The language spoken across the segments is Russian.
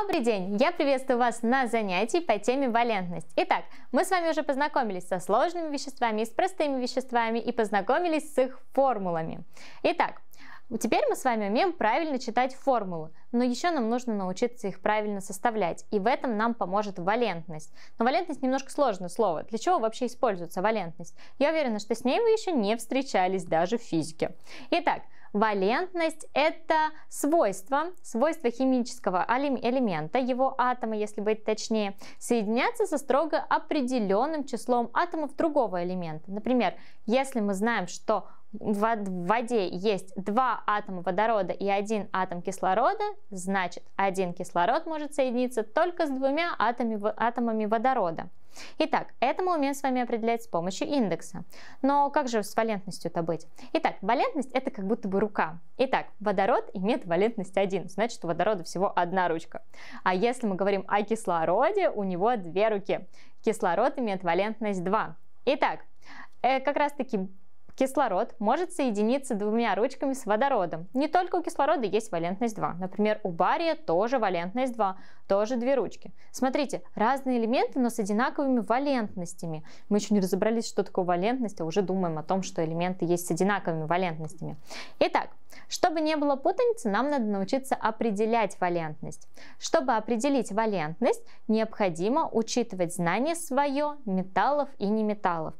Добрый день! Я приветствую вас на занятии по теме валентность. Итак, мы с вами уже познакомились со сложными веществами и с простыми веществами и познакомились с их формулами. Итак, Теперь мы с вами умеем правильно читать формулы, но еще нам нужно научиться их правильно составлять, и в этом нам поможет валентность. Но валентность немножко сложное слово. Для чего вообще используется валентность? Я уверена, что с ней вы еще не встречались даже в физике. Итак, Валентность – это свойство, свойство химического элемента, его атома, если быть точнее, соединяться со строго определенным числом атомов другого элемента. Например, если мы знаем, что в воде есть два атома водорода и один атом кислорода, значит, один кислород может соединиться только с двумя атомами, атомами водорода. Итак, это мы умеем с вами определять с помощью индекса. Но как же с валентностью-то быть? Итак, валентность это как будто бы рука. Итак, водород имеет валентность 1, значит у водорода всего одна ручка. А если мы говорим о кислороде, у него две руки. Кислород имеет валентность 2. Итак, э, как раз таки Кислород может соединиться двумя ручками с водородом. Не только у кислорода есть валентность 2. Например, у бария тоже валентность 2, тоже две ручки. Смотрите, разные элементы, но с одинаковыми валентностями. Мы еще не разобрались, что такое валентность, а уже думаем о том, что элементы есть с одинаковыми валентностями. Итак, чтобы не было путаницы, нам надо научиться определять валентность. Чтобы определить валентность, необходимо учитывать знание свое металлов и неметаллов.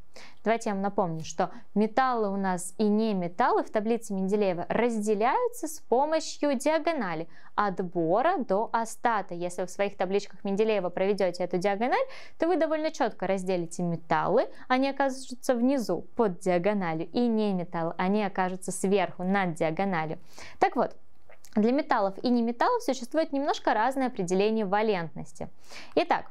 Давайте я вам напомню, что металлы у нас и не металлы в таблице Менделеева разделяются с помощью диагонали от бора до остата. Если вы в своих табличках Менделеева проведете эту диагональ, то вы довольно четко разделите металлы, они окажутся внизу под диагональю, и не металлы, они окажутся сверху над диагональю. Так вот, для металлов и неметаллов существует немножко разное определение валентности. Итак,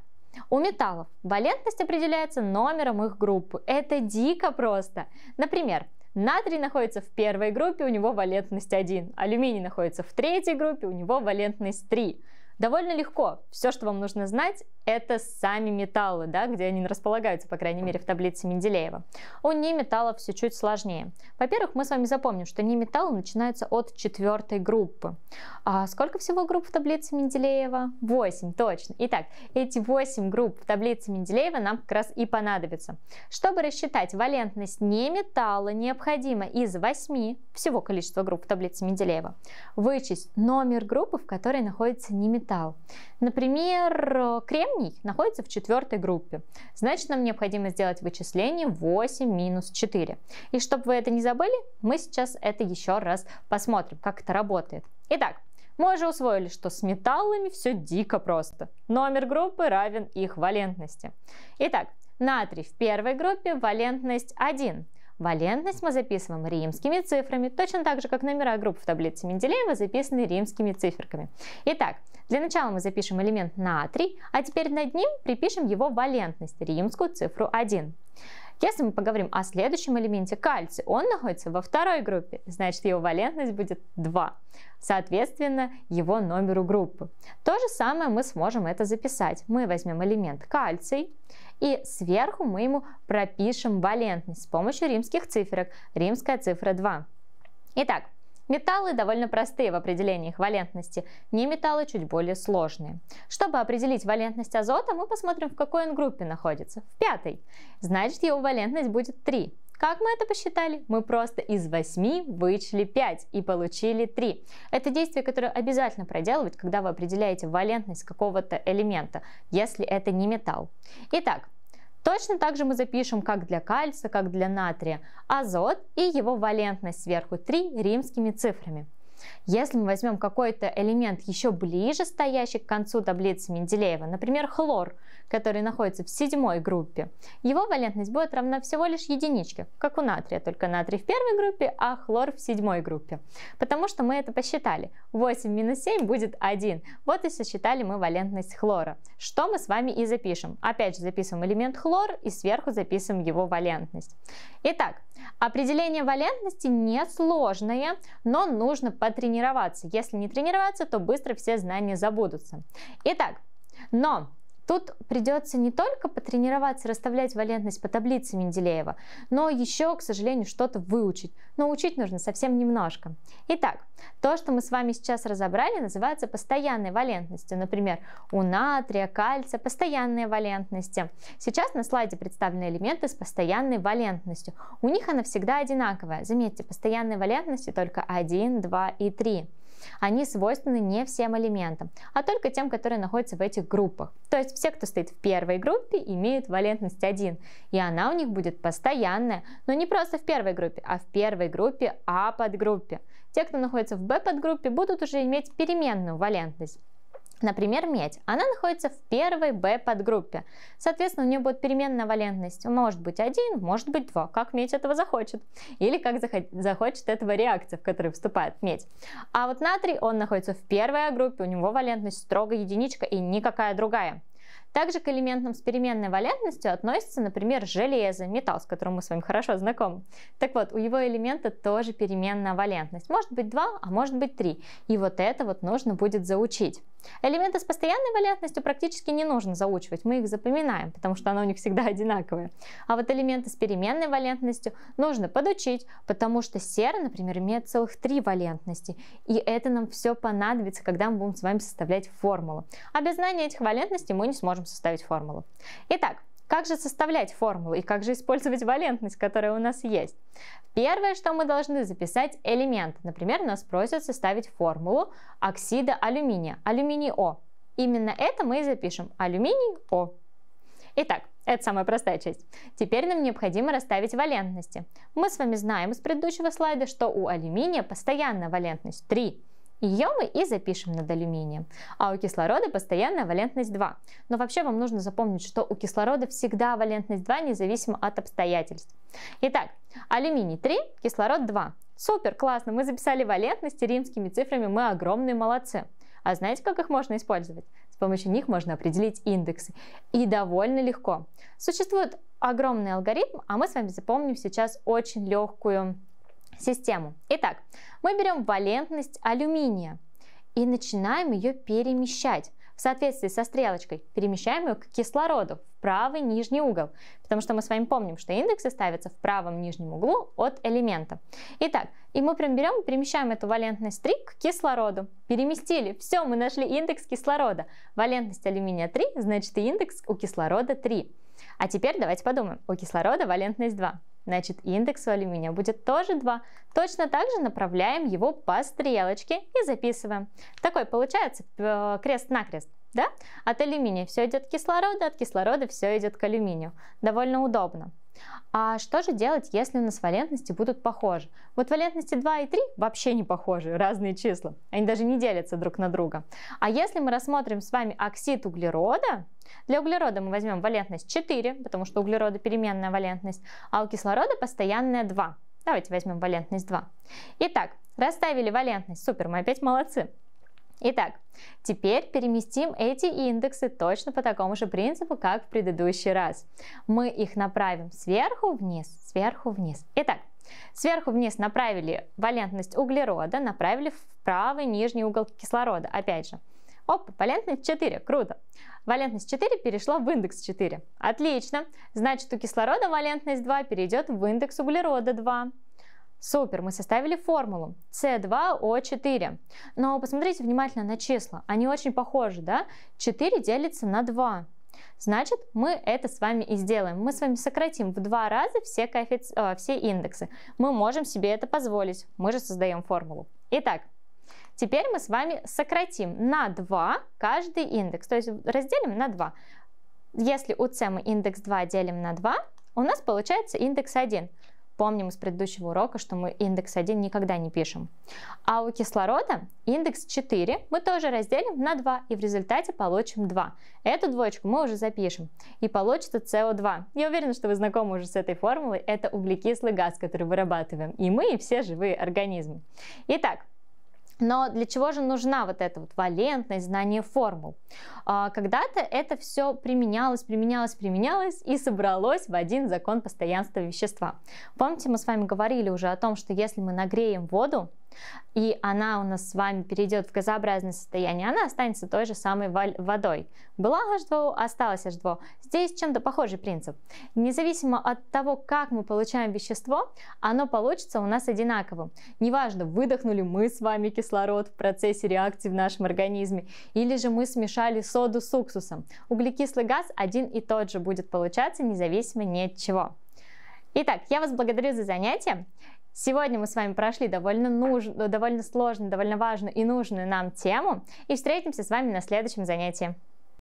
у металлов валентность определяется номером их группы. Это дико просто. Например, Натрий находится в первой группе, у него валентность 1. Алюминий находится в третьей группе, у него валентность 3. Довольно легко. Все, что вам нужно знать, это сами металлы, да, где они располагаются, по крайней мере, в таблице Менделеева. У неметаллов все чуть сложнее. Во-первых, мы с вами запомним, что неметаллы начинаются от четвертой группы. А сколько всего групп в таблице Менделеева? 8, точно. Итак, эти 8 групп в таблице Менделеева нам как раз и понадобятся. Чтобы рассчитать валентность неметалла, необходимо из 8 всего количества групп в таблице Менделеева вычесть номер группы, в которой находится неметалл. Например, кремний вычислений находится в четвертой группе. Значит, нам необходимо сделать вычисление 8 минус 4. И чтобы вы это не забыли, мы сейчас это еще раз посмотрим, как это работает. Итак, мы уже усвоили, что с металлами все дико просто. Номер группы равен их валентности. Итак, натрий в первой группе валентность 1. Валентность мы записываем римскими цифрами, точно так же, как номера групп в таблице Менделеева записаны римскими циферками. Итак, для начала мы запишем элемент натрий, а теперь над ним припишем его валентность, римскую цифру 1. Если мы поговорим о следующем элементе кальций, он находится во второй группе, значит его валентность будет 2, соответственно его номеру группы. То же самое мы сможем это записать. Мы возьмем элемент кальций и сверху мы ему пропишем валентность с помощью римских циферок, римская цифра 2. Итак, Металлы довольно простые в определении их валентности, не металлы чуть более сложные. Чтобы определить валентность азота, мы посмотрим, в какой он группе находится. В пятой. Значит, его валентность будет 3. Как мы это посчитали? Мы просто из 8 вычли 5 и получили 3. Это действие, которое обязательно проделывать, когда вы определяете валентность какого-то элемента, если это не металл. Итак, Точно так же мы запишем как для кальция, как для натрия, азот и его валентность сверху 3 римскими цифрами. Если мы возьмем какой-то элемент еще ближе стоящий к концу таблицы Менделеева, например, хлор, который находится в седьмой группе, его валентность будет равна всего лишь единичке, как у натрия, только натрий в первой группе, а хлор в седьмой группе. Потому что мы это посчитали. 8 минус 7 будет 1. Вот и сосчитали мы валентность хлора. Что мы с вами и запишем. Опять же записываем элемент хлор и сверху записываем его валентность. Итак, определение валентности несложное, но нужно под потренироваться. Если не тренироваться, то быстро все знания забудутся. Итак, но Тут придется не только потренироваться, расставлять валентность по таблице Менделеева, но еще, к сожалению, что-то выучить. Но учить нужно совсем немножко. Итак, то, что мы с вами сейчас разобрали, называется постоянной валентностью. Например, у натрия, кальция постоянные валентности. Сейчас на слайде представлены элементы с постоянной валентностью. У них она всегда одинаковая. Заметьте, постоянные валентности только 1, 2 и 3 они свойственны не всем элементам, а только тем, которые находятся в этих группах. То есть все, кто стоит в первой группе, имеют валентность 1, и она у них будет постоянная, но не просто в первой группе, а в первой группе А подгруппе. Те, кто находится в Б подгруппе, будут уже иметь переменную валентность. Например, медь. Она находится в первой B подгруппе. Соответственно, у нее будет переменная валентность. Может быть один, может быть два. Как медь этого захочет. Или как захочет этого реакция, в которую вступает медь. А вот натрий, он находится в первой группе. У него валентность строго единичка и никакая другая. Также к элементам с переменной валентностью относится, например, железо, металл, с которым мы с вами хорошо знакомы. Так вот, у его элемента тоже переменная валентность. Может быть 2, а может быть 3. И вот это вот нужно будет заучить. Элементы с постоянной валентностью практически не нужно заучивать, мы их запоминаем, потому что она у них всегда одинаковая. А вот элементы с переменной валентностью нужно подучить, потому что сера, например, имеет целых три валентности, и это нам все понадобится, когда мы будем с вами составлять формулу. А без знания этих валентностей мы не сможем можем составить формулу. Итак, как же составлять формулу и как же использовать валентность, которая у нас есть? Первое, что мы должны записать элемент. Например, нас просят составить формулу оксида алюминия, алюминий О. Именно это мы и запишем, алюминий О. Итак, это самая простая часть. Теперь нам необходимо расставить валентности. Мы с вами знаем из предыдущего слайда, что у алюминия постоянная валентность 3. Ее мы и запишем над алюминием. А у кислорода постоянная валентность 2. Но вообще вам нужно запомнить, что у кислорода всегда валентность 2, независимо от обстоятельств. Итак, алюминий 3, кислород 2. Супер, классно, мы записали валентности римскими цифрами, мы огромные молодцы. А знаете, как их можно использовать? С помощью них можно определить индексы. И довольно легко. Существует огромный алгоритм, а мы с вами запомним сейчас очень легкую систему. Итак, мы берем валентность алюминия и начинаем ее перемещать. В соответствии со стрелочкой перемещаем ее к кислороду в правый нижний угол, потому что мы с вами помним, что индексы ставятся в правом нижнем углу от элемента. Итак, и мы прям берем и перемещаем эту валентность 3 к кислороду. Переместили, все, мы нашли индекс кислорода. Валентность алюминия 3, значит и индекс у кислорода 3. А теперь давайте подумаем, у кислорода валентность 2 значит индекс у алюминия будет тоже 2. Точно так же направляем его по стрелочке и записываем. Такой получается э, крест-накрест. Да? От алюминия все идет к кислороду, от кислорода все идет к алюминию. Довольно удобно. А что же делать, если у нас валентности будут похожи? Вот валентности 2 и 3 вообще не похожи, разные числа. Они даже не делятся друг на друга. А если мы рассмотрим с вами оксид углерода, для углерода мы возьмем валентность 4, потому что углерода переменная валентность, а у кислорода постоянная 2. Давайте возьмем валентность 2. Итак, расставили валентность. Супер, мы опять молодцы. Итак, теперь переместим эти индексы точно по такому же принципу, как в предыдущий раз. Мы их направим сверху вниз, сверху вниз. Итак, Сверху вниз направили валентность углерода, направили в правый нижний угол кислорода. Опять же, оп, валентность 4, круто. Валентность 4 перешла в индекс 4. Отлично, значит у кислорода валентность 2 перейдет в индекс углерода 2. Супер, мы составили формулу c 2 o 4 Но посмотрите внимательно на числа, они очень похожи, да? 4 делится на 2. Значит, мы это с вами и сделаем. Мы с вами сократим в два раза все, коэффици... э, все индексы. Мы можем себе это позволить. Мы же создаем формулу. Итак, теперь мы с вами сократим на 2 каждый индекс. То есть разделим на 2. Если у c мы индекс 2 делим на 2, у нас получается индекс 1. Помним из предыдущего урока, что мы индекс 1 никогда не пишем. А у кислорода индекс 4 мы тоже разделим на 2 и в результате получим 2. Эту двоечку мы уже запишем и получится co 2 Я уверена, что вы знакомы уже с этой формулой. Это углекислый газ, который вырабатываем и мы, и все живые организмы. Итак, но для чего же нужна вот эта вот валентность, знание формул? А, когда-то это все применялось, применялось, применялось и собралось в один закон постоянства вещества. Помните, мы с вами говорили уже о том, что если мы нагреем воду, и она у нас с вами перейдет в газообразное состояние, она останется той же самой водой. Была H2O, осталась H2O. Здесь чем-то похожий принцип. Независимо от того, как мы получаем вещество, оно получится у нас одинаковым. Неважно, выдохнули мы с вами кислород в процессе реакции в нашем организме, или же мы смешали соду с уксусом. Углекислый газ один и тот же будет получаться независимо ни от чего. Итак, я вас благодарю за занятие. Сегодня мы с вами прошли довольно, нуж... довольно сложную, довольно важную и нужную нам тему, и встретимся с вами на следующем занятии.